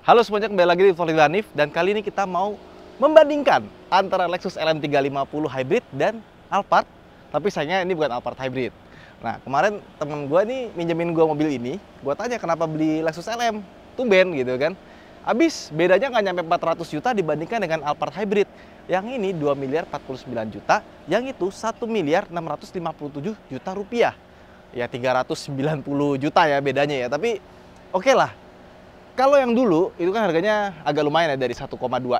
Halo semuanya, kembali lagi di Florida Hanif dan kali ini kita mau membandingkan antara Lexus LM350 Hybrid dan Alphard. Tapi sayangnya ini bukan Alphard Hybrid. Nah, kemarin temen gue nih minjemin gue mobil ini, gue tanya kenapa beli Lexus LM, tumben gitu kan. Abis bedanya nggak nyampe 400 juta dibandingkan dengan Alphard Hybrid. Yang ini 2 miliar 49 juta, yang itu 1 miliar 657 juta rupiah. Ya 390 juta ya bedanya ya, tapi oke okay lah kalau yang dulu itu kan harganya agak lumayan ya dari 1,2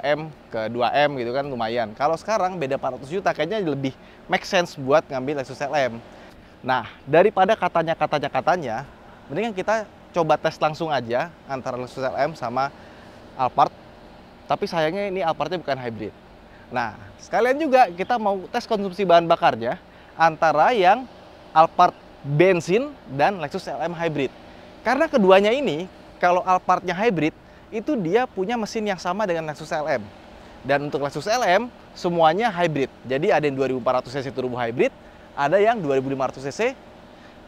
M ke 2 M gitu kan lumayan. Kalau sekarang beda 400 juta kayaknya lebih make sense buat ngambil Lexus LM. Nah, daripada katanya katanya katanya, mendingan kita coba tes langsung aja antara Lexus LM sama Alphard. Tapi sayangnya ini Alphardnya bukan hybrid. Nah, sekalian juga kita mau tes konsumsi bahan bakarnya antara yang Alphard bensin dan Lexus LM hybrid. Karena keduanya ini kalau Alphardnya hybrid, itu dia punya mesin yang sama dengan Lexus LM. Dan untuk Lexus LM, semuanya hybrid. Jadi ada yang 2400 cc turbo hybrid, ada yang 2500 cc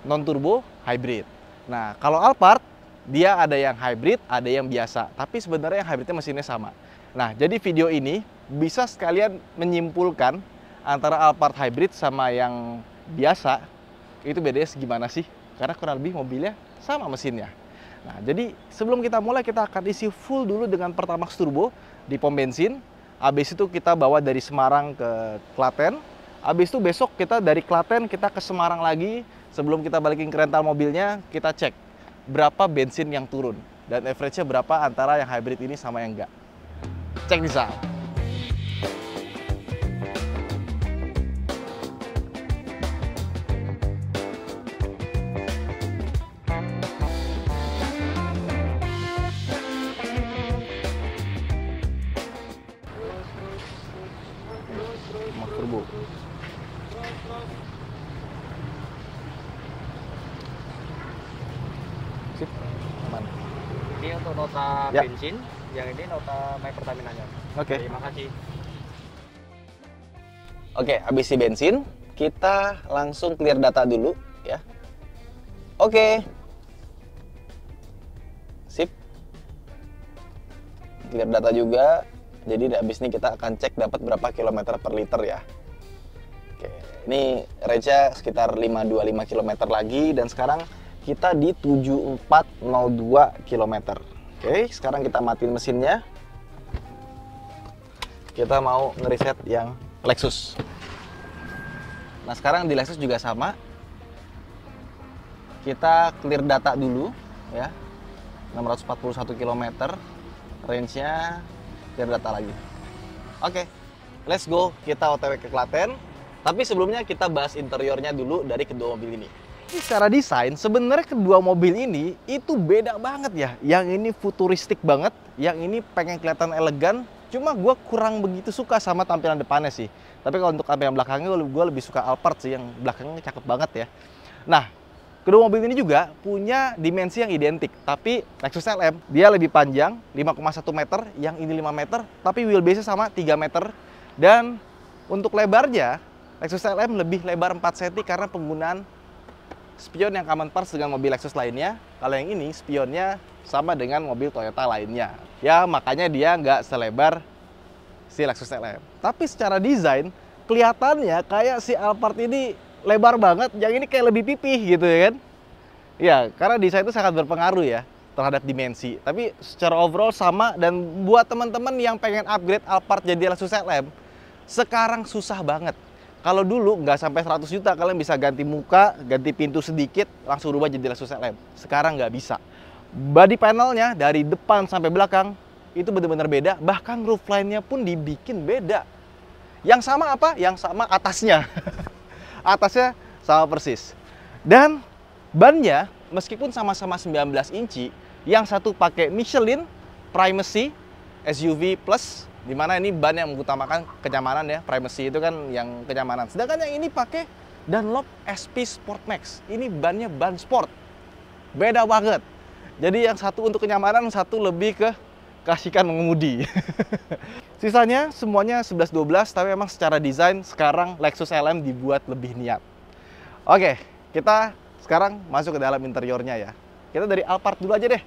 non turbo hybrid. Nah, kalau Alphard dia ada yang hybrid, ada yang biasa, tapi sebenarnya yang hybridnya mesinnya sama. Nah, jadi video ini bisa sekalian menyimpulkan antara Alphard hybrid sama yang biasa itu bedanya gimana sih? Karena kurang lebih mobilnya sama mesinnya. Nah, jadi sebelum kita mulai kita akan isi full dulu dengan Pertamax turbo di pom bensin. Habis itu kita bawa dari Semarang ke Klaten. Habis itu besok kita dari Klaten kita ke Semarang lagi. Sebelum kita balikin ke rental mobilnya, kita cek berapa bensin yang turun dan average-nya berapa antara yang hybrid ini sama yang enggak. Cek di sana ya. bensin, yang ini nota My Pertamina-nya. Oke. Okay. Terima kasih. Oke, habis si bensin, kita langsung clear data dulu ya. Oke. Sip. Clear data juga. Jadi habis ini kita akan cek dapat berapa kilometer per liter ya. Oke, ini range lima sekitar 525 km lagi dan sekarang kita di 7402 km. Oke, sekarang kita matiin mesinnya. Kita mau ngeriset yang Lexus. Nah, sekarang di Lexus juga sama. Kita clear data dulu ya. 641 km range-nya clear data lagi. Oke. Let's go, kita OTW ke Klaten. Tapi sebelumnya kita bahas interiornya dulu dari kedua mobil ini. Tapi secara desain sebenarnya kedua mobil ini itu beda banget ya. Yang ini futuristik banget, yang ini pengen kelihatan elegan. Cuma gue kurang begitu suka sama tampilan depannya sih. Tapi kalau untuk tampilan belakangnya gue lebih suka Alphard sih yang belakangnya cakep banget ya. Nah, kedua mobil ini juga punya dimensi yang identik. Tapi Lexus LM dia lebih panjang 5,1 meter, yang ini 5 meter. Tapi wheelbase sama 3 meter. Dan untuk lebarnya Lexus LM lebih lebar 4 cm karena penggunaan spion yang common parts dengan mobil Lexus lainnya. Kalau yang ini spionnya sama dengan mobil Toyota lainnya. Ya makanya dia nggak selebar si Lexus LM. Tapi secara desain kelihatannya kayak si Alphard ini lebar banget, yang ini kayak lebih pipih gitu ya kan. Ya, karena desain itu sangat berpengaruh ya terhadap dimensi. Tapi secara overall sama dan buat teman-teman yang pengen upgrade Alphard jadi Lexus LM, sekarang susah banget kalau dulu nggak sampai 100 juta, kalian bisa ganti muka, ganti pintu sedikit, langsung rubah jadi Lexus LM. Sekarang nggak bisa. Body panelnya dari depan sampai belakang itu benar-benar beda. Bahkan roofline-nya pun dibikin beda. Yang sama apa? Yang sama atasnya. atasnya sama persis. Dan bannya meskipun sama-sama 19 inci, yang satu pakai Michelin Primacy SUV Plus, di mana ini ban yang mengutamakan kenyamanan ya, primacy itu kan yang kenyamanan. Sedangkan yang ini pakai Dunlop SP Sport Max. Ini bannya ban sport. Beda banget. Jadi yang satu untuk kenyamanan, satu lebih ke kasihkan mengemudi. Sisanya semuanya 11-12, tapi memang secara desain sekarang Lexus LM dibuat lebih niat. Oke, kita sekarang masuk ke dalam interiornya ya. Kita dari Alphard dulu aja deh.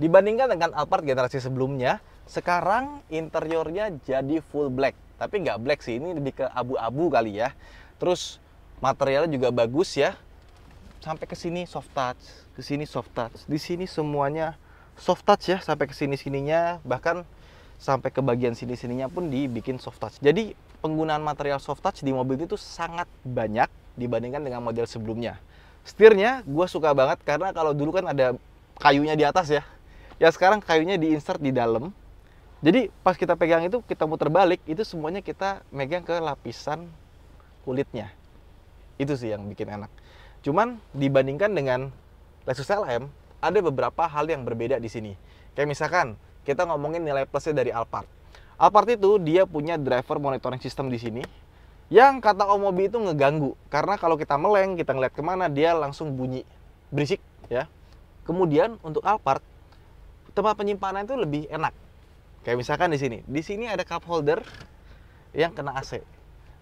Dibandingkan dengan Alphard generasi sebelumnya, sekarang interiornya jadi full black, tapi nggak black sih, ini lebih ke abu-abu kali ya. Terus materialnya juga bagus ya. Sampai ke sini soft touch, ke sini soft touch, di sini semuanya soft touch ya sampai ke sini-sininya, bahkan sampai ke bagian sini-sininya pun dibikin soft touch. Jadi penggunaan material soft touch di mobil itu sangat banyak dibandingkan dengan model sebelumnya. Setirnya gue suka banget karena kalau dulu kan ada kayunya di atas ya. Ya sekarang kayunya diinsert di dalam jadi pas kita pegang itu kita muter balik itu semuanya kita megang ke lapisan kulitnya. Itu sih yang bikin enak. Cuman dibandingkan dengan Lexus LM ada beberapa hal yang berbeda di sini. Kayak misalkan kita ngomongin nilai plusnya dari Alphard. Alphard itu dia punya driver monitoring system di sini yang kata Omobi itu ngeganggu karena kalau kita meleng kita ngeliat kemana dia langsung bunyi berisik ya kemudian untuk Alphard tempat penyimpanan itu lebih enak Kayak misalkan di sini, di sini ada cup holder yang kena AC.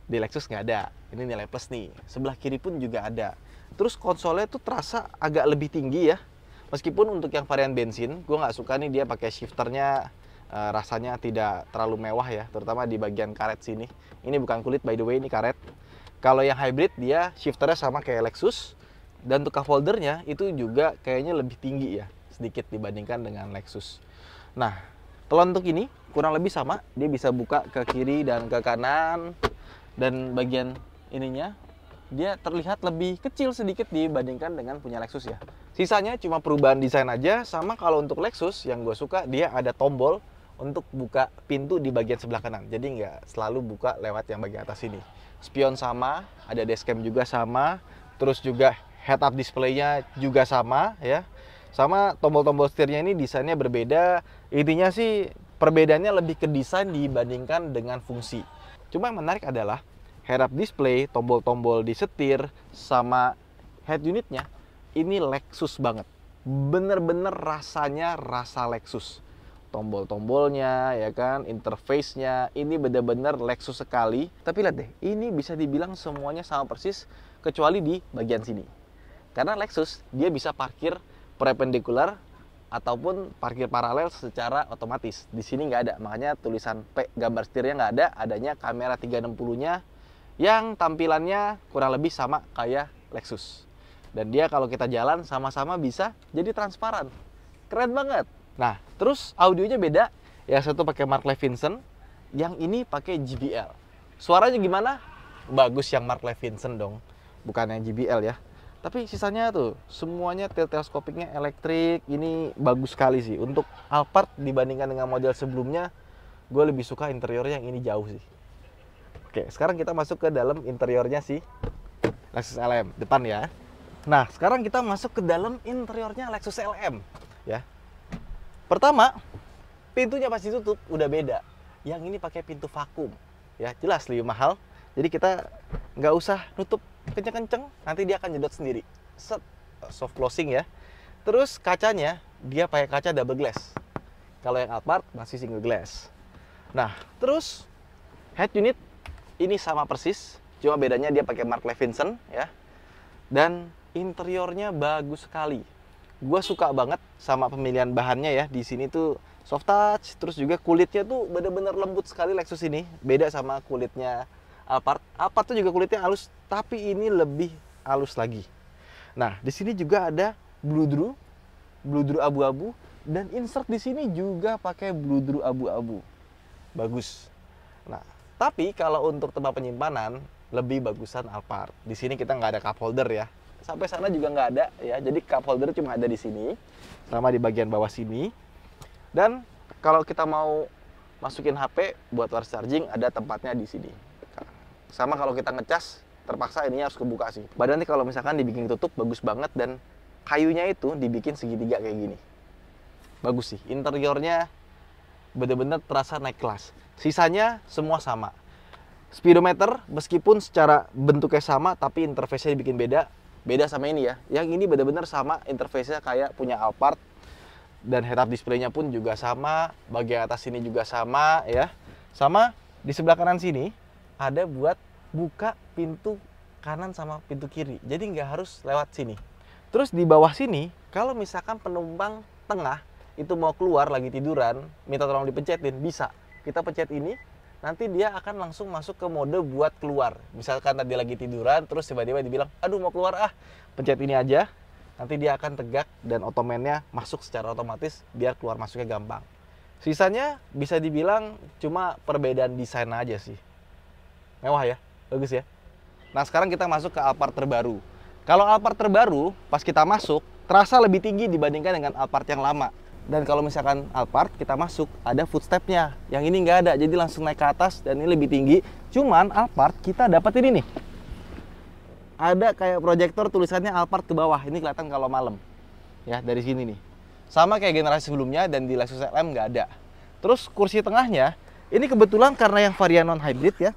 Di Lexus nggak ada. Ini nilai plus nih. Sebelah kiri pun juga ada. Terus konsolnya tuh terasa agak lebih tinggi ya. Meskipun untuk yang varian bensin, gue nggak suka nih dia pakai shifternya e, rasanya tidak terlalu mewah ya, terutama di bagian karet sini. Ini bukan kulit by the way, ini karet. Kalau yang hybrid dia shifternya sama kayak Lexus dan untuk cup holdernya itu juga kayaknya lebih tinggi ya, sedikit dibandingkan dengan Lexus. Nah, untuk ini kurang lebih sama dia bisa buka ke kiri dan ke kanan dan bagian ininya dia terlihat lebih kecil sedikit dibandingkan dengan punya Lexus ya sisanya cuma perubahan desain aja sama kalau untuk Lexus yang gue suka dia ada tombol untuk buka pintu di bagian sebelah kanan jadi nggak selalu buka lewat yang bagian atas ini spion sama ada dashcam juga sama terus juga head up displaynya juga sama ya sama tombol-tombol setirnya ini desainnya berbeda Intinya sih perbedaannya lebih ke desain dibandingkan dengan fungsi. Cuma yang menarik adalah head-up display, tombol-tombol di setir, sama head unitnya, ini Lexus banget. Bener-bener rasanya rasa Lexus. Tombol-tombolnya, ya kan, interface-nya, ini bener-bener Lexus sekali. Tapi lihat deh, ini bisa dibilang semuanya sama persis, kecuali di bagian sini. Karena Lexus, dia bisa parkir perpendicular ataupun parkir paralel secara otomatis. Di sini nggak ada, makanya tulisan P gambar setirnya nggak ada, adanya kamera 360-nya yang tampilannya kurang lebih sama kayak Lexus. Dan dia kalau kita jalan sama-sama bisa jadi transparan. Keren banget. Nah, terus audionya beda. Yang satu pakai Mark Levinson, yang ini pakai JBL. Suaranya gimana? Bagus yang Mark Levinson dong, bukan yang JBL ya tapi sisanya tuh semuanya teleskopiknya elektrik ini bagus sekali sih untuk Alphard dibandingkan dengan model sebelumnya gue lebih suka interior yang ini jauh sih oke sekarang kita masuk ke dalam interiornya sih Lexus LM depan ya nah sekarang kita masuk ke dalam interiornya Lexus LM ya pertama pintunya pasti tutup udah beda yang ini pakai pintu vakum ya jelas lebih mahal jadi kita nggak usah nutup kenceng-kenceng nanti dia akan nyedot sendiri set soft closing ya terus kacanya dia pakai kaca double glass kalau yang Alphard masih single glass nah terus head unit ini sama persis cuma bedanya dia pakai Mark Levinson ya dan interiornya bagus sekali Gua suka banget sama pemilihan bahannya ya di sini tuh soft touch terus juga kulitnya tuh bener-bener lembut sekali Lexus ini beda sama kulitnya Alphard. Eh, Alphard ah, tuh juga kulitnya halus, tapi ini lebih halus lagi. Nah, di sini juga ada bludru, bludru abu-abu, dan insert di sini juga pakai bludru abu-abu. Bagus. Nah, tapi kalau untuk tempat penyimpanan, lebih bagusan Alphard. Di sini kita nggak ada cup holder ya. Sampai sana juga nggak ada ya. Jadi cup holder cuma ada di sini, sama di bagian bawah sini. Dan kalau kita mau masukin HP buat wireless charging ada tempatnya di sini sama kalau kita ngecas terpaksa ini harus kebuka sih badan nih kalau misalkan dibikin tutup bagus banget dan kayunya itu dibikin segitiga kayak gini bagus sih interiornya bener-bener terasa naik kelas sisanya semua sama speedometer meskipun secara bentuknya sama tapi interface-nya dibikin beda beda sama ini ya yang ini benar-benar sama interface-nya kayak punya Alphard dan head up display-nya pun juga sama bagian atas ini juga sama ya sama di sebelah kanan sini ada buat buka pintu kanan sama pintu kiri. Jadi nggak harus lewat sini. Terus di bawah sini, kalau misalkan penumpang tengah itu mau keluar lagi tiduran, minta tolong dipencetin, bisa. Kita pencet ini, nanti dia akan langsung masuk ke mode buat keluar. Misalkan tadi lagi tiduran, terus tiba-tiba dibilang, aduh mau keluar ah, pencet ini aja. Nanti dia akan tegak dan otomennya masuk secara otomatis biar keluar masuknya gampang. Sisanya bisa dibilang cuma perbedaan desain aja sih mewah ya bagus ya nah sekarang kita masuk ke apart terbaru kalau apart terbaru pas kita masuk terasa lebih tinggi dibandingkan dengan apart yang lama dan kalau misalkan apart kita masuk ada footstepnya yang ini nggak ada jadi langsung naik ke atas dan ini lebih tinggi cuman apart kita dapat ini nih ada kayak proyektor tulisannya apart ke bawah ini kelihatan kalau malam ya dari sini nih sama kayak generasi sebelumnya dan di Lexus LM nggak ada terus kursi tengahnya ini kebetulan karena yang varian non hybrid ya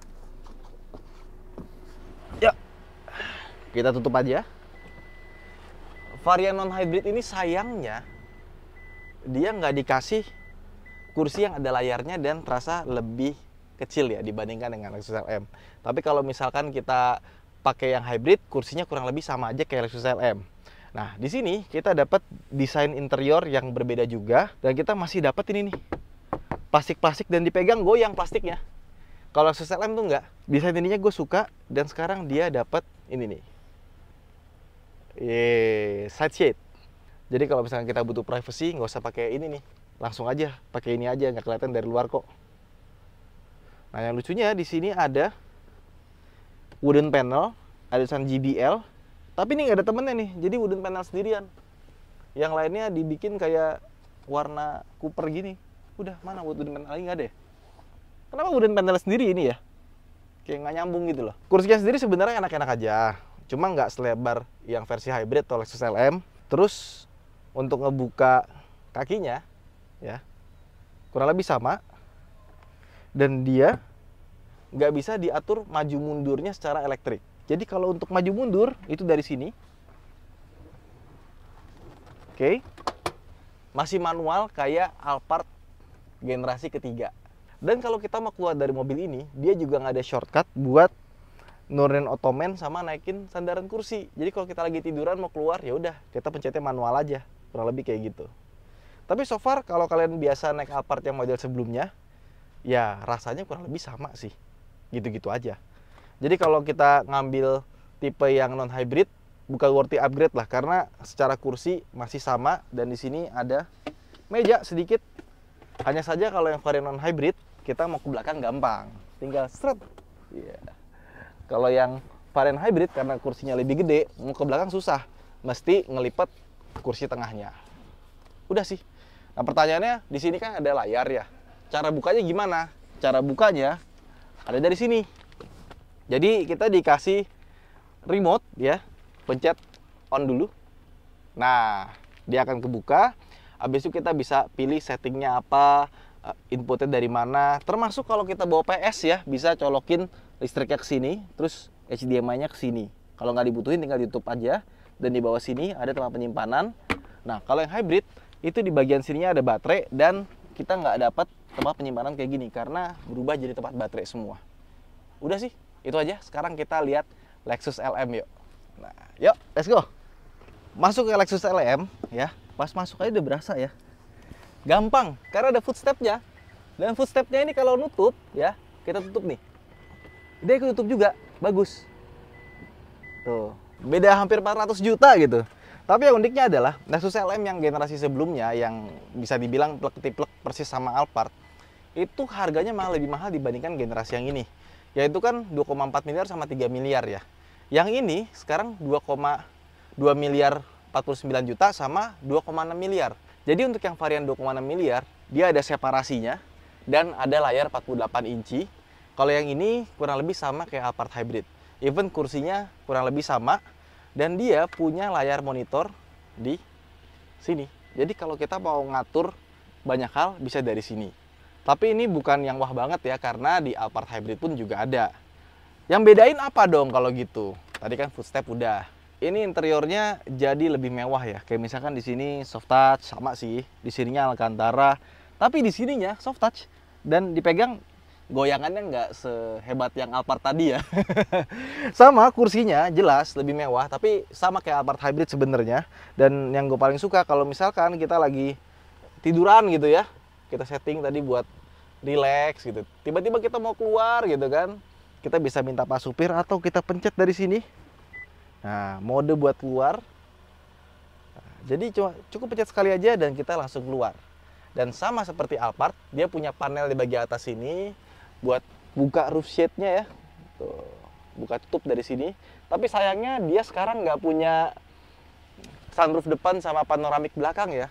Kita tutup aja. Varian non hybrid ini sayangnya dia nggak dikasih kursi yang ada layarnya dan terasa lebih kecil ya dibandingkan dengan Lexus LM. Tapi kalau misalkan kita pakai yang hybrid, kursinya kurang lebih sama aja kayak Lexus LM. Nah, di sini kita dapat desain interior yang berbeda juga dan kita masih dapat ini nih. Plastik-plastik dan dipegang goyang plastiknya. Kalau Lexus LM tuh enggak. Desain ininya gue suka dan sekarang dia dapat ini nih. Ye, side shade. Jadi kalau misalkan kita butuh privacy, nggak usah pakai ini nih. Langsung aja, pakai ini aja, nggak kelihatan dari luar kok. Nah, yang lucunya di sini ada wooden panel, ada tulisan GBL, tapi ini nggak ada temennya nih, jadi wooden panel sendirian. Yang lainnya dibikin kayak warna Cooper gini. Udah, mana wooden panel lagi nggak ada ya? Kenapa wooden panel sendiri ini ya? Kayak nggak nyambung gitu loh. Kursinya sendiri sebenarnya enak-enak aja cuma nggak selebar yang versi hybrid atau Lexus LM terus untuk ngebuka kakinya ya kurang lebih sama dan dia nggak bisa diatur maju mundurnya secara elektrik jadi kalau untuk maju mundur itu dari sini oke okay. masih manual kayak Alphard generasi ketiga dan kalau kita mau keluar dari mobil ini dia juga nggak ada shortcut buat nurunin otomen sama naikin sandaran kursi. Jadi kalau kita lagi tiduran mau keluar ya udah kita pencetnya manual aja, kurang lebih kayak gitu. Tapi so far kalau kalian biasa naik Alphard yang model sebelumnya, ya rasanya kurang lebih sama sih. Gitu-gitu aja. Jadi kalau kita ngambil tipe yang non hybrid bukan worthy upgrade lah karena secara kursi masih sama dan di sini ada meja sedikit. Hanya saja kalau yang varian non hybrid kita mau ke belakang gampang, tinggal seret. Yeah. Kalau yang varian hybrid karena kursinya lebih gede, mau ke belakang susah. Mesti ngelipet kursi tengahnya. Udah sih. Nah, pertanyaannya di sini kan ada layar ya. Cara bukanya gimana? Cara bukanya ada dari sini. Jadi kita dikasih remote ya. Pencet on dulu. Nah, dia akan kebuka. Habis itu kita bisa pilih settingnya apa, eh, inputnya dari mana. Termasuk kalau kita bawa PS ya, bisa colokin listriknya ke sini, terus HDMI-nya ke sini. Kalau nggak dibutuhin tinggal ditutup aja dan di bawah sini ada tempat penyimpanan. Nah, kalau yang hybrid itu di bagian sininya ada baterai dan kita nggak dapat tempat penyimpanan kayak gini karena berubah jadi tempat baterai semua. Udah sih, itu aja. Sekarang kita lihat Lexus LM yuk. Nah, yuk, let's go. Masuk ke Lexus LM ya. Pas masuk aja udah berasa ya. Gampang, karena ada footstepnya. Dan footstepnya ini kalau nutup ya, kita tutup nih dia tutup juga bagus tuh beda hampir 400 juta gitu tapi yang uniknya adalah Nexus LM yang generasi sebelumnya yang bisa dibilang plek-tiplek persis sama Alphard itu harganya malah lebih mahal dibandingkan generasi yang ini yaitu kan 2,4 miliar sama 3 miliar ya yang ini sekarang 2,2 miliar 49 juta sama 2,6 miliar jadi untuk yang varian 2,6 miliar dia ada separasinya dan ada layar 48 inci kalau yang ini kurang lebih sama kayak Alphard Hybrid. Even kursinya kurang lebih sama dan dia punya layar monitor di sini. Jadi kalau kita mau ngatur banyak hal bisa dari sini. Tapi ini bukan yang wah banget ya karena di Alphard Hybrid pun juga ada. Yang bedain apa dong kalau gitu? Tadi kan footstep udah. Ini interiornya jadi lebih mewah ya. Kayak misalkan di sini soft touch sama sih. Di sininya Alcantara, tapi di sininya soft touch dan dipegang goyangannya nggak sehebat yang Alphard tadi ya. sama kursinya jelas lebih mewah, tapi sama kayak Alphard hybrid sebenarnya. Dan yang gue paling suka kalau misalkan kita lagi tiduran gitu ya, kita setting tadi buat relax gitu. Tiba-tiba kita mau keluar gitu kan, kita bisa minta pak supir atau kita pencet dari sini. Nah, mode buat keluar. Jadi cuma cukup pencet sekali aja dan kita langsung keluar. Dan sama seperti Alphard, dia punya panel di bagian atas ini buat buka roof shade-nya ya. Tuh, buka tutup dari sini. Tapi sayangnya dia sekarang nggak punya sunroof depan sama panoramik belakang ya.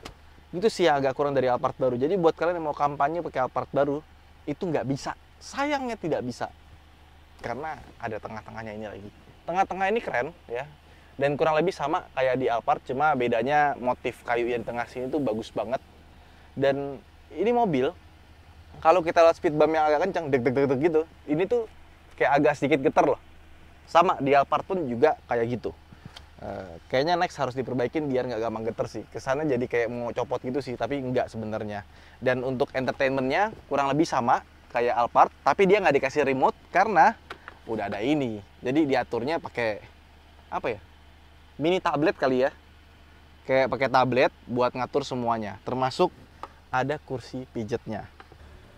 Itu sih agak kurang dari Alphard baru. Jadi buat kalian yang mau kampanye pakai Alphard baru, itu nggak bisa. Sayangnya tidak bisa. Karena ada tengah-tengahnya ini lagi. Tengah-tengah ini keren ya. Dan kurang lebih sama kayak di Alphard, cuma bedanya motif kayu yang di tengah sini tuh bagus banget. Dan ini mobil kalau kita lewat speed bump yang agak kencang deg deg deg, -deg gitu ini tuh kayak agak sedikit getar loh sama di Alphard pun juga kayak gitu Uh, kayaknya next harus diperbaikin biar nggak gampang geter sih kesannya jadi kayak mau copot gitu sih tapi nggak sebenarnya dan untuk entertainmentnya kurang lebih sama kayak Alphard tapi dia nggak dikasih remote karena udah ada ini jadi diaturnya pakai apa ya mini tablet kali ya kayak pakai tablet buat ngatur semuanya termasuk ada kursi pijetnya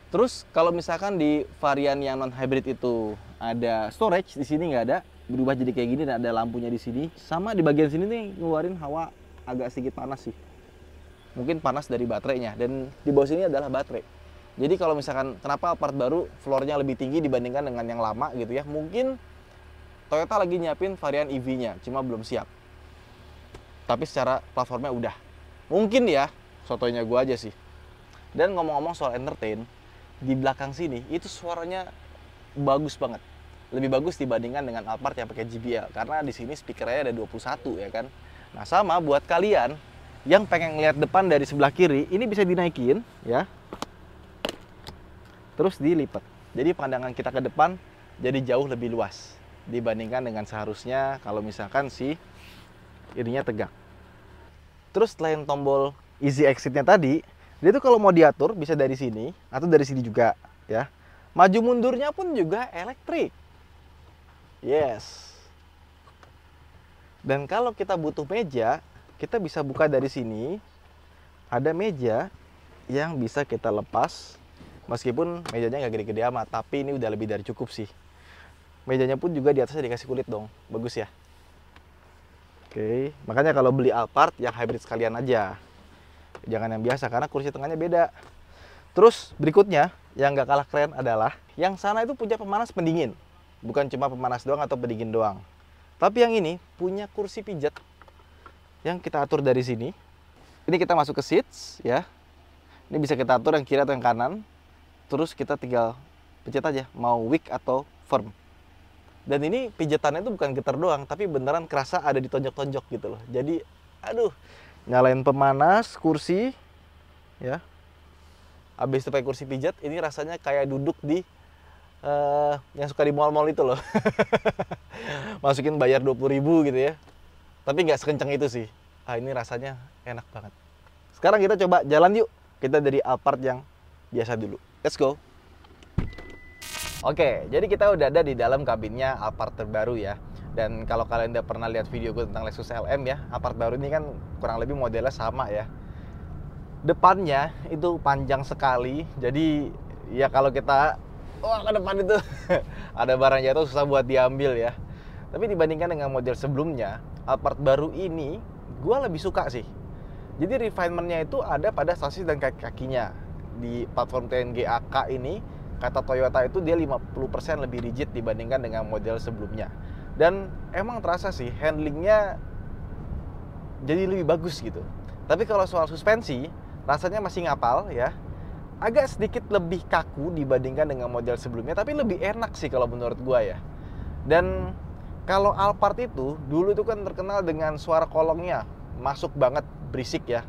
Terus kalau misalkan di varian yang non hybrid itu ada storage di sini nggak ada, berubah jadi kayak gini dan ada lampunya di sini. Sama di bagian sini nih ngeluarin hawa agak sedikit panas sih. Mungkin panas dari baterainya dan di bawah sini adalah baterai. Jadi kalau misalkan kenapa part baru floornya lebih tinggi dibandingkan dengan yang lama gitu ya, mungkin Toyota lagi nyiapin varian EV-nya, cuma belum siap. Tapi secara platformnya udah. Mungkin ya, sotonya gue aja sih. Dan ngomong-ngomong soal entertain, di belakang sini itu suaranya bagus banget lebih bagus dibandingkan dengan Alphard yang pakai JBL karena di sini speakernya ada 21 ya kan nah sama buat kalian yang pengen lihat depan dari sebelah kiri ini bisa dinaikin ya terus dilipat jadi pandangan kita ke depan jadi jauh lebih luas dibandingkan dengan seharusnya kalau misalkan si ininya tegak terus selain tombol easy exitnya tadi dia tuh kalau mau diatur bisa dari sini atau dari sini juga ya. Maju mundurnya pun juga elektrik. Yes. Dan kalau kita butuh meja, kita bisa buka dari sini. Ada meja yang bisa kita lepas meskipun mejanya nggak gede-gede amat tapi ini udah lebih dari cukup sih mejanya pun juga di atasnya dikasih kulit dong bagus ya oke makanya kalau beli Alphard yang hybrid sekalian aja jangan yang biasa karena kursi tengahnya beda terus berikutnya yang nggak kalah keren adalah yang sana itu punya pemanas pendingin bukan cuma pemanas doang atau pendingin doang tapi yang ini punya kursi pijat yang kita atur dari sini ini kita masuk ke seats ya ini bisa kita atur yang kiri atau yang kanan terus kita tinggal pencet aja mau weak atau firm dan ini pijatannya itu bukan getar doang tapi beneran kerasa ada di tonjok-tonjok gitu loh jadi aduh nyalain pemanas kursi ya habis itu pakai kursi pijat ini rasanya kayak duduk di uh, yang suka di mall-mall itu loh masukin bayar 20000 ribu gitu ya tapi nggak sekencang itu sih ah ini rasanya enak banget sekarang kita coba jalan yuk kita dari apart yang biasa dulu let's go Oke, jadi kita udah ada di dalam kabinnya apart terbaru ya. Dan kalau kalian udah pernah lihat video gue tentang Lexus LM ya, Apart baru ini kan kurang lebih modelnya sama ya. Depannya itu panjang sekali, jadi ya kalau kita wah ke depan itu ada barang jatuh susah buat diambil ya. Tapi dibandingkan dengan model sebelumnya, apart baru ini gue lebih suka sih. Jadi refinementnya itu ada pada sasis dan kaki-kakinya. Di platform TNGAK ini, kata Toyota itu dia 50% lebih rigid dibandingkan dengan model sebelumnya dan emang terasa sih handlingnya jadi lebih bagus gitu tapi kalau soal suspensi rasanya masih ngapal ya agak sedikit lebih kaku dibandingkan dengan model sebelumnya tapi lebih enak sih kalau menurut gua ya dan kalau Alphard itu dulu itu kan terkenal dengan suara kolongnya masuk banget berisik ya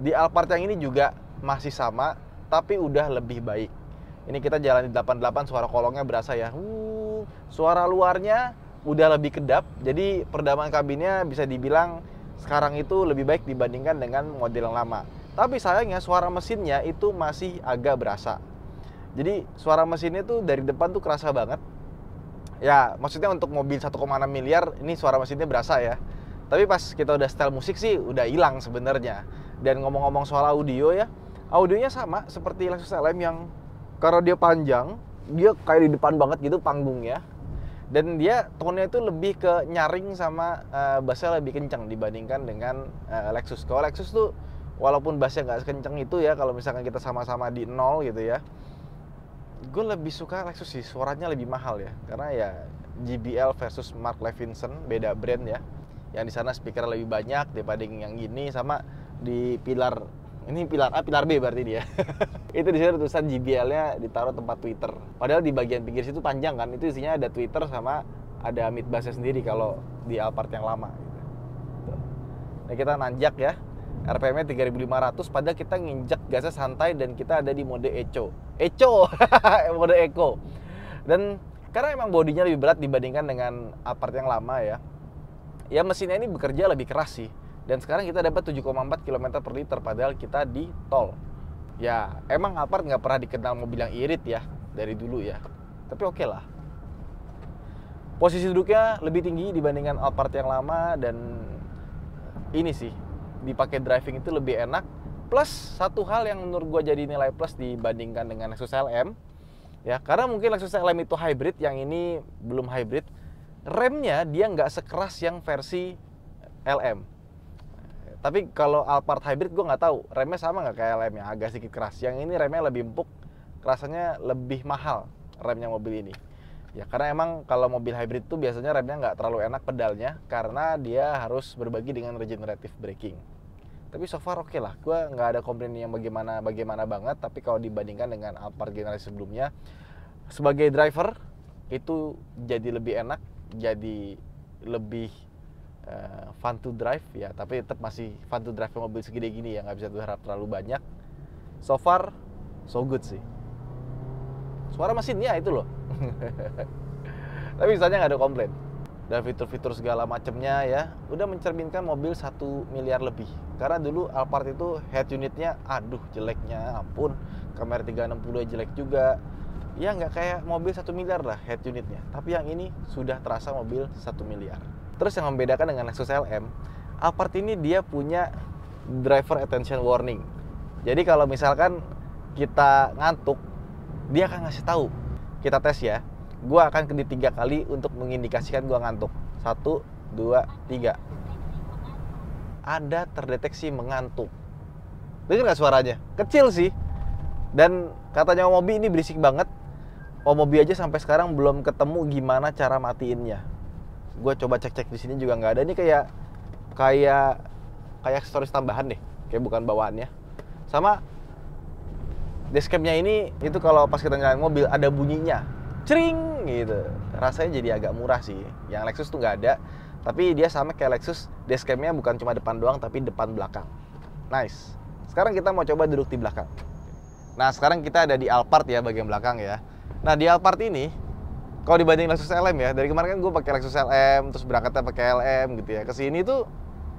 di Alphard yang ini juga masih sama tapi udah lebih baik ini kita jalan di 88 suara kolongnya berasa ya uh, suara luarnya udah lebih kedap jadi perdamaian kabinnya bisa dibilang sekarang itu lebih baik dibandingkan dengan model yang lama tapi sayangnya suara mesinnya itu masih agak berasa jadi suara mesinnya tuh dari depan tuh kerasa banget ya maksudnya untuk mobil 1,6 miliar ini suara mesinnya berasa ya tapi pas kita udah setel musik sih udah hilang sebenarnya dan ngomong-ngomong soal audio ya audionya sama seperti Lexus LM yang karena dia panjang dia kayak di depan banget gitu panggungnya dan dia tone-nya itu lebih ke nyaring sama uh, bassnya lebih kencang dibandingkan dengan uh, Lexus. Kalau Lexus tuh walaupun bassnya nggak sekencang itu ya kalau misalkan kita sama-sama di nol gitu ya, gue lebih suka Lexus sih suaranya lebih mahal ya karena ya JBL versus Mark Levinson beda brand ya. Yang di sana speaker lebih banyak dibanding yang gini sama di pilar ini pilar A, pilar B berarti dia. itu di sini tulisan JBL-nya ditaruh tempat Twitter. Padahal di bagian pinggir situ panjang kan, itu isinya ada Twitter sama ada mid base sendiri kalau di Alphard yang lama. Gitu. Nah kita nanjak ya, RPM-nya 3500 padahal kita nginjak gasnya santai dan kita ada di mode eco. Eco, mode eco. Dan karena emang bodinya lebih berat dibandingkan dengan apart yang lama ya. Ya mesinnya ini bekerja lebih keras sih dan sekarang kita dapat 7,4 km per liter padahal kita di tol ya emang Alphard nggak pernah dikenal mobil yang irit ya dari dulu ya tapi oke okay lah posisi duduknya lebih tinggi dibandingkan Alphard yang lama dan eh, ini sih dipakai driving itu lebih enak plus satu hal yang menurut gue jadi nilai plus dibandingkan dengan Lexus LM ya karena mungkin Lexus LM itu hybrid yang ini belum hybrid remnya dia nggak sekeras yang versi LM tapi kalau Alphard hybrid gue nggak tahu remnya sama nggak kayak LM yang agak sedikit keras yang ini remnya lebih empuk rasanya lebih mahal remnya mobil ini ya karena emang kalau mobil hybrid tuh biasanya remnya nggak terlalu enak pedalnya karena dia harus berbagi dengan regenerative braking tapi so far oke okay lah gue nggak ada komplain yang bagaimana bagaimana banget tapi kalau dibandingkan dengan Alphard generasi sebelumnya sebagai driver itu jadi lebih enak jadi lebih uh, fun to drive ya tapi tetap masih fun to drive mobil segede gini ya nggak bisa berharap terlalu banyak so far so good sih suara mesinnya itu loh tapi misalnya nggak ada komplain dan fitur-fitur segala macamnya ya udah mencerminkan mobil satu miliar lebih karena dulu Alphard itu head unitnya aduh jeleknya ampun kamera 360 jelek juga ya nggak kayak mobil satu miliar lah head unitnya tapi yang ini sudah terasa mobil satu miliar Terus yang membedakan dengan Lexus LM, Apart ini dia punya driver attention warning. Jadi kalau misalkan kita ngantuk, dia akan ngasih tahu. Kita tes ya. Gua akan di tiga kali untuk mengindikasikan gua ngantuk. Satu, dua, tiga. Ada terdeteksi mengantuk. Dengar nggak suaranya? Kecil sih. Dan katanya mobil ini berisik banget. mobil aja sampai sekarang belum ketemu gimana cara matiinnya gue coba cek-cek di sini juga nggak ada ini kayak kayak kayak aksesoris tambahan deh kayak bukan bawaannya sama dashcamnya ini itu kalau pas kita nyalain mobil ada bunyinya cering gitu rasanya jadi agak murah sih yang Lexus tuh nggak ada tapi dia sama kayak Lexus dashcamnya bukan cuma depan doang tapi depan belakang nice sekarang kita mau coba duduk di belakang nah sekarang kita ada di Alphard ya bagian belakang ya nah di Alphard ini kalau dibanding Lexus LM ya dari kemarin kan gue pakai Lexus LM terus berangkatnya pakai LM gitu ya kesini tuh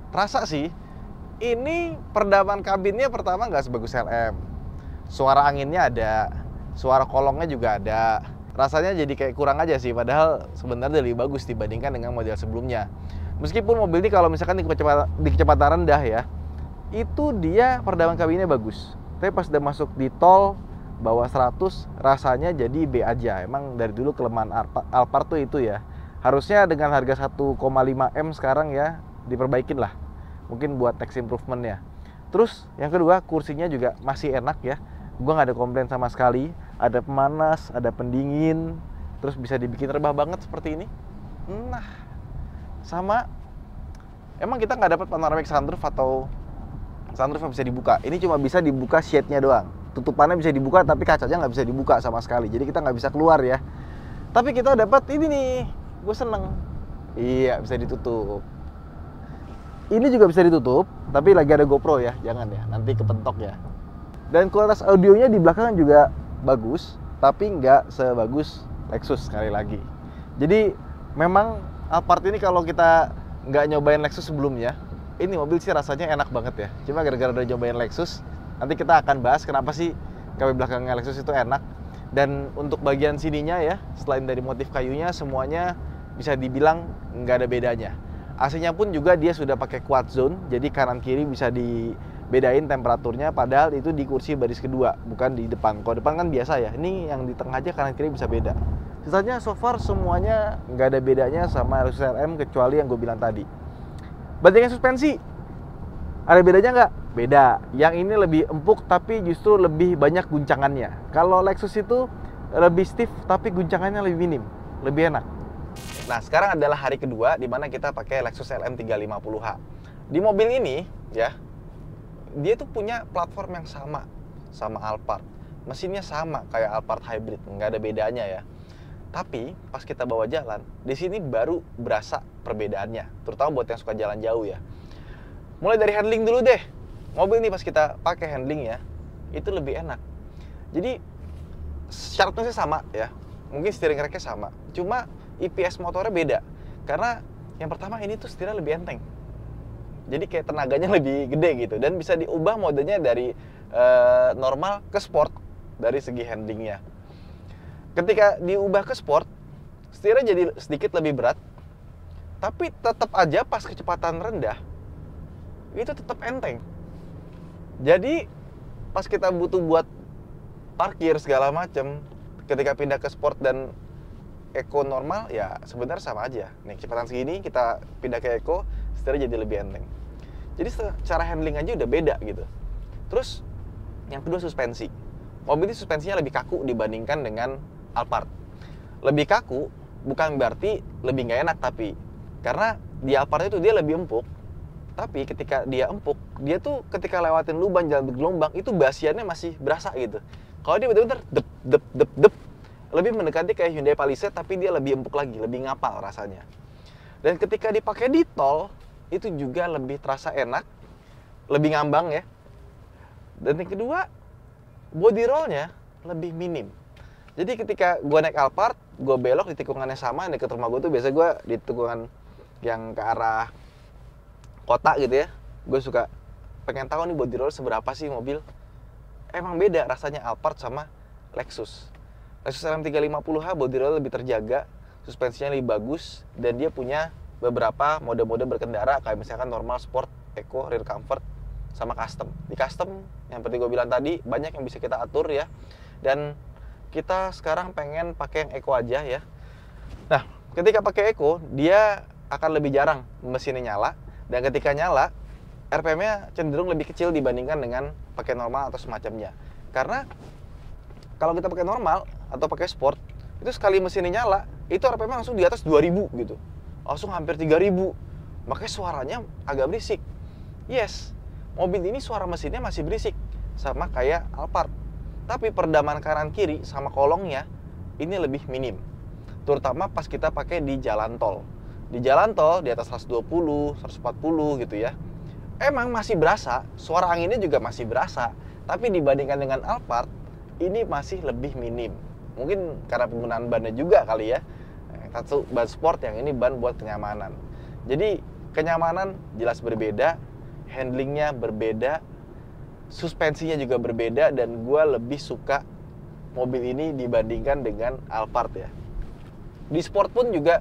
rasa sih ini perdaman kabinnya pertama nggak sebagus LM suara anginnya ada suara kolongnya juga ada rasanya jadi kayak kurang aja sih padahal sebenarnya lebih bagus dibandingkan dengan model sebelumnya meskipun mobil ini kalau misalkan di kecepatan, di kecepatan rendah ya itu dia perdaman kabinnya bagus tapi pas udah masuk di tol bawah 100 rasanya jadi B aja. Emang dari dulu kelemahan Alphard tuh itu ya. Harusnya dengan harga 1,5 M sekarang ya diperbaikin lah. Mungkin buat tax improvement ya. Terus yang kedua kursinya juga masih enak ya. Gue nggak ada komplain sama sekali. Ada pemanas, ada pendingin. Terus bisa dibikin rebah banget seperti ini. Nah, sama emang kita nggak dapat panoramic sunroof atau sunroof yang bisa dibuka. Ini cuma bisa dibuka shade-nya doang tutupannya bisa dibuka tapi kacanya nggak bisa dibuka sama sekali jadi kita nggak bisa keluar ya tapi kita dapat ini nih gue seneng iya bisa ditutup ini juga bisa ditutup tapi lagi ada GoPro ya jangan ya nanti kepentok ya dan kualitas audionya di belakang juga bagus tapi nggak sebagus Lexus sekali lagi jadi memang apart ini kalau kita nggak nyobain Lexus sebelumnya ini mobil sih rasanya enak banget ya cuma gara-gara udah nyobain Lexus Nanti kita akan bahas kenapa sih KW belakang Lexus itu enak. Dan untuk bagian sininya ya, selain dari motif kayunya, semuanya bisa dibilang nggak ada bedanya. AC-nya pun juga dia sudah pakai quad zone, jadi kanan kiri bisa dibedain temperaturnya. Padahal itu di kursi baris kedua, bukan di depan. Kalau depan kan biasa ya. Ini yang di tengah aja kanan kiri bisa beda. Sisanya so far semuanya nggak ada bedanya sama Lexus RM kecuali yang gue bilang tadi. Bantingan suspensi, ada bedanya nggak? beda. Yang ini lebih empuk tapi justru lebih banyak guncangannya. Kalau Lexus itu lebih stiff tapi guncangannya lebih minim, lebih enak. Nah, sekarang adalah hari kedua di mana kita pakai Lexus LM 350H. Di mobil ini ya, dia tuh punya platform yang sama sama Alphard. Mesinnya sama kayak Alphard hybrid, nggak ada bedanya ya. Tapi pas kita bawa jalan, di sini baru berasa perbedaannya, terutama buat yang suka jalan jauh ya. Mulai dari handling dulu deh mobil ini pas kita pakai handling ya, itu lebih enak jadi syaratnya sih sama ya mungkin steering racknya sama cuma IPS motornya beda karena yang pertama ini tuh setirnya lebih enteng jadi kayak tenaganya lebih gede gitu dan bisa diubah modenya dari e, normal ke sport dari segi handlingnya ketika diubah ke sport setirnya jadi sedikit lebih berat tapi tetap aja pas kecepatan rendah itu tetap enteng jadi pas kita butuh buat parkir segala macem, ketika pindah ke sport dan eco normal ya sebenarnya sama aja. Nih kecepatan segini kita pindah ke eco, setirnya jadi lebih enteng. Jadi secara handling aja udah beda gitu. Terus yang kedua suspensi. Mobil ini suspensinya lebih kaku dibandingkan dengan Alphard. Lebih kaku bukan berarti lebih nggak enak tapi karena di Alphard itu dia lebih empuk tapi ketika dia empuk dia tuh ketika lewatin lubang jalan bergelombang itu basiannya masih berasa gitu kalau dia bener-bener dep dep dep dep lebih mendekati kayak Hyundai Palisade tapi dia lebih empuk lagi lebih ngapal rasanya dan ketika dipakai di tol itu juga lebih terasa enak lebih ngambang ya dan yang kedua body rollnya lebih minim jadi ketika gue naik Alphard gue belok di tikungannya sama deket rumah gue tuh biasa gue di tikungan yang ke arah kota gitu ya gue suka pengen tahu nih body roll seberapa sih mobil emang beda rasanya Alphard sama Lexus Lexus RM 350 h body roll lebih terjaga suspensinya lebih bagus dan dia punya beberapa mode-mode berkendara kayak misalkan normal sport eco rear comfort sama custom di custom yang seperti gue bilang tadi banyak yang bisa kita atur ya dan kita sekarang pengen pakai yang eco aja ya nah ketika pakai eco dia akan lebih jarang mesinnya nyala dan ketika nyala, RPM-nya cenderung lebih kecil dibandingkan dengan pakai normal atau semacamnya. Karena kalau kita pakai normal atau pakai sport, itu sekali mesinnya nyala, itu RPM langsung di atas 2000 gitu. Langsung hampir 3000. Makanya suaranya agak berisik. Yes, mobil ini suara mesinnya masih berisik sama kayak Alphard. Tapi perdaman kanan kiri sama kolongnya ini lebih minim. Terutama pas kita pakai di jalan tol di jalan tol di atas 120, 140 gitu ya. Emang masih berasa, suara anginnya juga masih berasa, tapi dibandingkan dengan Alphard ini masih lebih minim. Mungkin karena penggunaan bannya juga kali ya. Eh, satu ban sport yang ini ban buat kenyamanan. Jadi kenyamanan jelas berbeda, handlingnya berbeda, suspensinya juga berbeda dan gue lebih suka mobil ini dibandingkan dengan Alphard ya. Di sport pun juga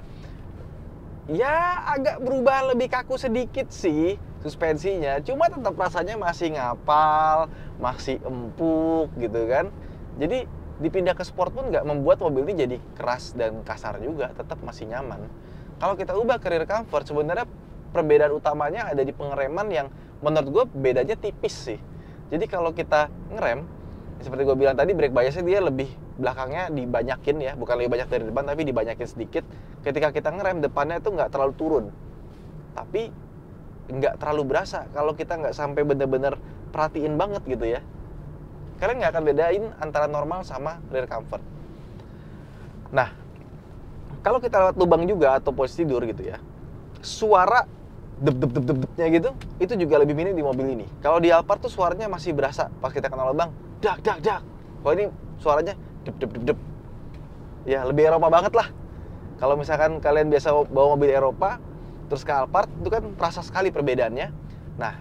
ya agak berubah lebih kaku sedikit sih suspensinya cuma tetap rasanya masih ngapal masih empuk gitu kan jadi dipindah ke sport pun nggak membuat mobil ini jadi keras dan kasar juga tetap masih nyaman kalau kita ubah ke rear comfort sebenarnya perbedaan utamanya ada di pengereman yang menurut gue bedanya tipis sih jadi kalau kita ngerem seperti gue bilang tadi brake biasnya dia lebih belakangnya dibanyakin ya bukan lebih banyak dari depan tapi dibanyakin sedikit ketika kita ngerem depannya itu nggak terlalu turun tapi nggak terlalu berasa kalau kita nggak sampai benar-benar perhatiin banget gitu ya Kalian nggak akan bedain antara normal sama rear comfort nah kalau kita lewat lubang juga atau posisi tidur gitu ya suara deb deb deb deb debnya gitu itu juga lebih minim di mobil ini kalau di Alphard tuh suaranya masih berasa pas kita kenal lubang dak dak dak kalau ini suaranya dup dup dup dup. ya lebih Eropa banget lah kalau misalkan kalian biasa bawa mobil Eropa terus ke Alphard itu kan terasa sekali perbedaannya nah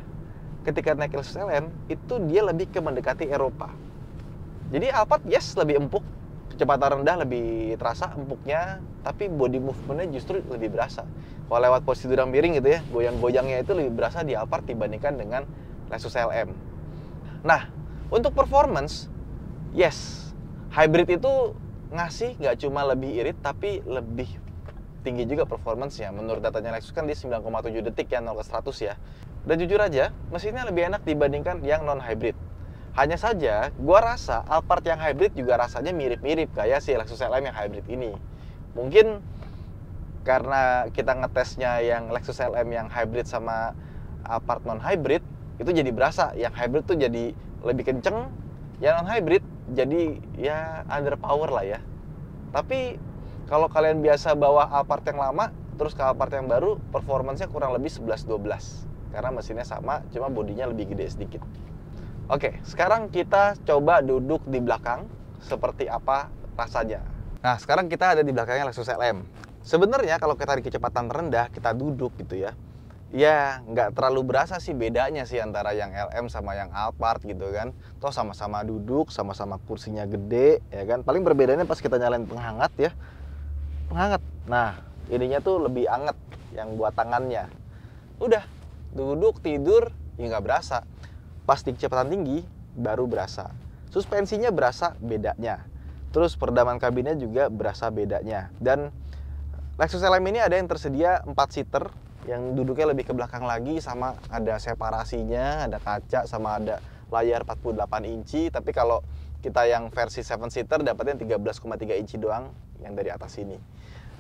ketika naik Lexus LN itu dia lebih ke mendekati Eropa jadi Alphard yes lebih empuk kecepatan rendah lebih terasa empuknya tapi body movementnya justru lebih berasa kalau lewat posisi durang miring gitu ya goyang-goyangnya itu lebih berasa di Alphard dibandingkan dengan Lexus LM nah untuk performance yes hybrid itu ngasih nggak cuma lebih irit tapi lebih tinggi juga performance ya Menurut datanya Lexus kan di 9,7 detik ya 0 ke 100 ya. Dan jujur aja, mesinnya lebih enak dibandingkan yang non hybrid. Hanya saja, gua rasa Alphard yang hybrid juga rasanya mirip-mirip kayak si Lexus LM yang hybrid ini. Mungkin karena kita ngetesnya yang Lexus LM yang hybrid sama Alphard non hybrid itu jadi berasa yang hybrid tuh jadi lebih kenceng, yang non hybrid jadi ya under power lah ya tapi kalau kalian biasa bawa Alphard yang lama terus ke Alphard yang baru performancenya kurang lebih 11-12 karena mesinnya sama cuma bodinya lebih gede sedikit oke sekarang kita coba duduk di belakang seperti apa rasanya nah sekarang kita ada di belakangnya Lexus LM sebenarnya kalau kita di kecepatan rendah kita duduk gitu ya ya nggak terlalu berasa sih bedanya sih antara yang LM sama yang Alphard gitu kan toh sama-sama duduk sama-sama kursinya gede ya kan paling perbedaannya pas kita nyalain penghangat ya penghangat nah ininya tuh lebih anget yang buat tangannya udah duduk tidur ya nggak berasa pas di kecepatan tinggi baru berasa suspensinya berasa bedanya terus perdaman kabinnya juga berasa bedanya dan Lexus LM ini ada yang tersedia 4 seater yang duduknya lebih ke belakang lagi sama ada separasinya, ada kaca sama ada layar 48 inci. Tapi kalau kita yang versi 7 seater dapatnya 13,3 inci doang yang dari atas ini.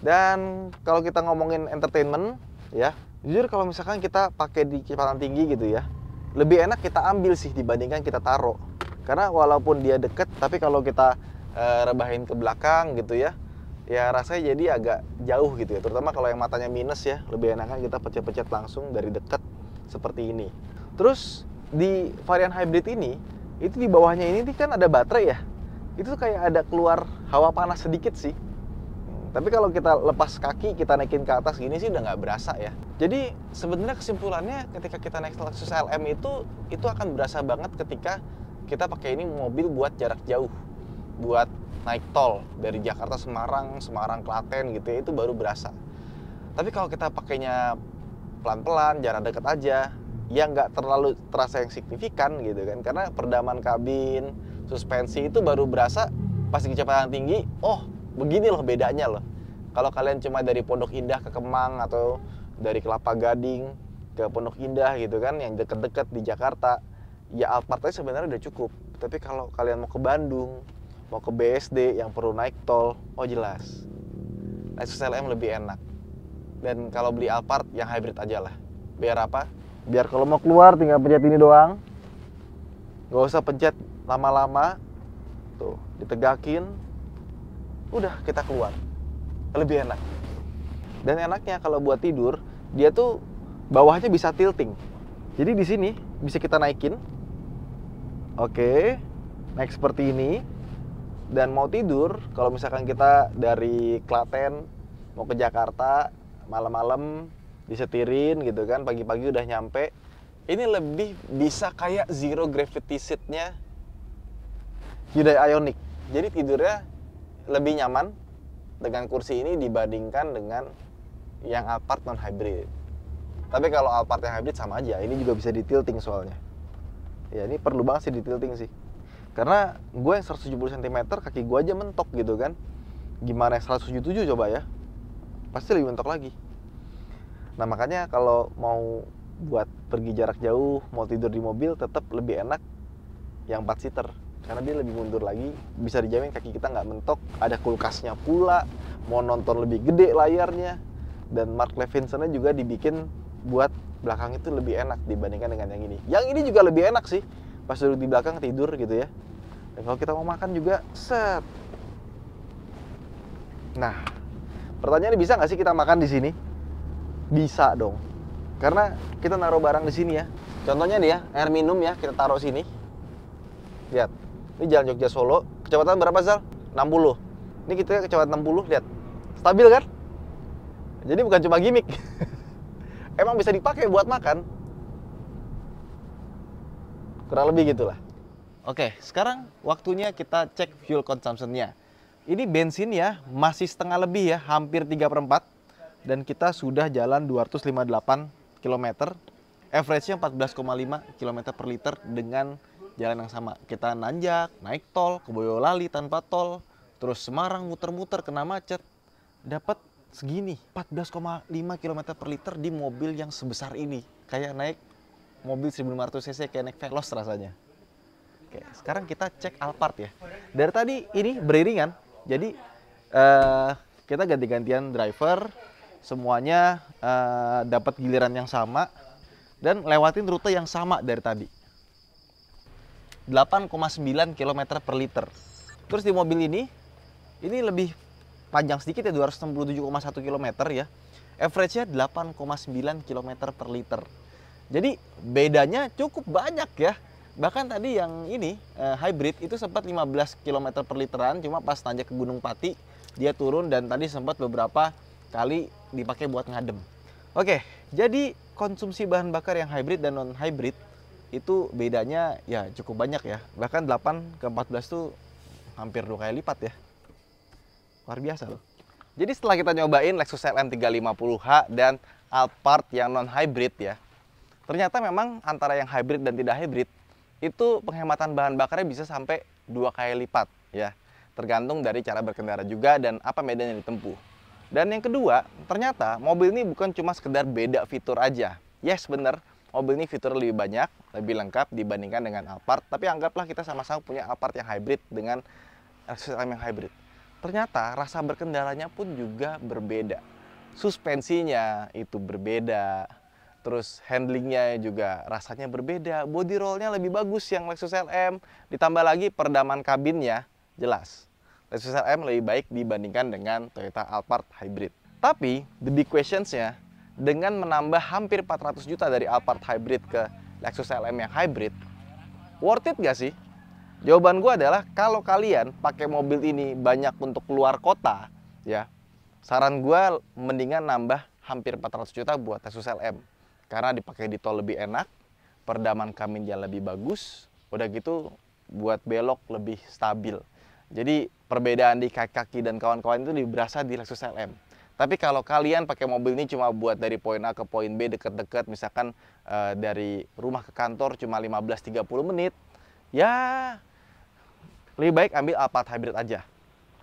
Dan kalau kita ngomongin entertainment ya, jujur kalau misalkan kita pakai di kecepatan tinggi gitu ya, lebih enak kita ambil sih dibandingkan kita taruh. Karena walaupun dia deket, tapi kalau kita e, rebahin ke belakang gitu ya, ya rasanya jadi agak jauh gitu ya terutama kalau yang matanya minus ya lebih enakan kita pecet-pecet langsung dari dekat seperti ini terus di varian hybrid ini itu di bawahnya ini kan ada baterai ya itu kayak ada keluar hawa panas sedikit sih hmm, tapi kalau kita lepas kaki kita naikin ke atas gini sih udah nggak berasa ya jadi sebenarnya kesimpulannya ketika kita naik Lexus LM itu itu akan berasa banget ketika kita pakai ini mobil buat jarak jauh buat naik tol dari Jakarta Semarang, Semarang Klaten gitu ya itu baru berasa. Tapi kalau kita pakainya pelan-pelan, jarak dekat aja, ya nggak terlalu terasa yang signifikan gitu kan karena perdaman kabin, suspensi itu baru berasa pas kecepatan tinggi, oh begini loh bedanya loh. Kalau kalian cuma dari Pondok Indah ke Kemang atau dari Kelapa Gading ke Pondok Indah gitu kan yang deket-deket di Jakarta, ya Alphardnya sebenarnya udah cukup. Tapi kalau kalian mau ke Bandung, mau ke BSD yang perlu naik tol, oh jelas. Lexus LM lebih enak. Dan kalau beli Alphard yang hybrid aja lah. Biar apa? Biar kalau mau keluar tinggal pencet ini doang. Gak usah pencet lama-lama. Tuh, ditegakin. Udah, kita keluar. Lebih enak. Dan enaknya kalau buat tidur, dia tuh bawahnya bisa tilting. Jadi di sini bisa kita naikin. Oke. Naik seperti ini dan mau tidur kalau misalkan kita dari Klaten mau ke Jakarta malam-malam disetirin gitu kan pagi-pagi udah nyampe ini lebih bisa kayak zero gravity seatnya Hyundai Ioniq jadi tidurnya lebih nyaman dengan kursi ini dibandingkan dengan yang Alphard non hybrid tapi kalau Alphard yang hybrid sama aja ini juga bisa ditilting soalnya ya ini perlu banget sih ditilting sih karena gue yang 170 cm kaki gue aja mentok gitu kan gimana yang 177 coba ya pasti lebih mentok lagi nah makanya kalau mau buat pergi jarak jauh mau tidur di mobil tetap lebih enak yang 4 seater karena dia lebih mundur lagi bisa dijamin kaki kita nggak mentok ada kulkasnya pula mau nonton lebih gede layarnya dan Mark Levinsonnya juga dibikin buat belakang itu lebih enak dibandingkan dengan yang ini yang ini juga lebih enak sih pas duduk di belakang tidur gitu ya dan kalau kita mau makan juga set nah pertanyaannya bisa nggak sih kita makan di sini bisa dong karena kita naruh barang di sini ya contohnya nih ya air minum ya kita taruh sini lihat ini jalan Jogja Solo kecepatan berapa Zal 60 ini kita kecepatan 60 lihat stabil kan jadi bukan cuma gimmick emang bisa dipakai buat makan kurang lebih gitulah Oke, sekarang waktunya kita cek fuel consumption-nya. Ini bensin ya, masih setengah lebih ya, hampir 3 per 4. Dan kita sudah jalan 258 km. Average-nya 14,5 km per liter dengan jalan yang sama. Kita nanjak, naik tol, ke Boyolali tanpa tol, terus Semarang muter-muter kena macet. Dapat segini, 14,5 km per liter di mobil yang sebesar ini. Kayak naik mobil 1500 cc, kayak naik Veloz rasanya. Oke, sekarang kita cek Alphard ya. Dari tadi ini beriringan, jadi uh, kita ganti-gantian driver, semuanya uh, dapat giliran yang sama dan lewatin rute yang sama dari tadi. 8,9 km per liter. Terus di mobil ini, ini lebih panjang sedikit ya 267,1 km ya. Average-nya 8,9 km per liter. Jadi bedanya cukup banyak ya. Bahkan tadi yang ini uh, hybrid itu sempat 15 km per literan, cuma pas nanjak ke Gunung Pati dia turun dan tadi sempat beberapa kali dipakai buat ngadem. Oke, jadi konsumsi bahan bakar yang hybrid dan non hybrid itu bedanya ya cukup banyak ya. Bahkan 8 ke 14 tuh hampir dua kali lipat ya. Luar biasa loh. Jadi setelah kita nyobain Lexus LM 350H dan Alphard yang non hybrid ya, ternyata memang antara yang hybrid dan tidak hybrid itu penghematan bahan bakarnya bisa sampai dua kali lipat ya tergantung dari cara berkendara juga dan apa medan yang ditempuh dan yang kedua ternyata mobil ini bukan cuma sekedar beda fitur aja yes bener mobil ini fitur lebih banyak lebih lengkap dibandingkan dengan Alphard tapi anggaplah kita sama-sama punya Alphard yang hybrid dengan sistem yang hybrid ternyata rasa berkendaranya pun juga berbeda suspensinya itu berbeda terus handlingnya juga rasanya berbeda body rollnya lebih bagus yang Lexus LM ditambah lagi peredaman kabinnya jelas Lexus LM lebih baik dibandingkan dengan Toyota Alphard Hybrid tapi the big questionsnya dengan menambah hampir 400 juta dari Alphard Hybrid ke Lexus LM yang hybrid worth it gak sih? Jawaban gue adalah kalau kalian pakai mobil ini banyak untuk keluar kota ya saran gue mendingan nambah hampir 400 juta buat Lexus LM karena dipakai di tol lebih enak, perdaman kaminnya lebih bagus, udah gitu buat belok lebih stabil. Jadi perbedaan di kaki-kaki dan kawan-kawan itu berasa di Lexus LM. Tapi kalau kalian pakai mobil ini cuma buat dari poin A ke poin B dekat-dekat, misalkan e, dari rumah ke kantor cuma 15-30 menit, ya lebih baik ambil Alphard Hybrid aja.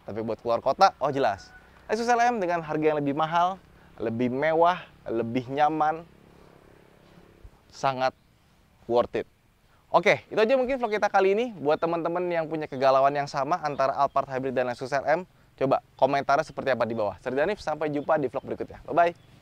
Tapi buat keluar kota, oh jelas. Lexus LM dengan harga yang lebih mahal, lebih mewah, lebih nyaman, sangat worth it. Oke, itu aja mungkin vlog kita kali ini. Buat teman-teman yang punya kegalauan yang sama antara Alphard Hybrid dan Lexus RM, coba komentarnya seperti apa di bawah. Saya Danif, sampai jumpa di vlog berikutnya. Bye-bye.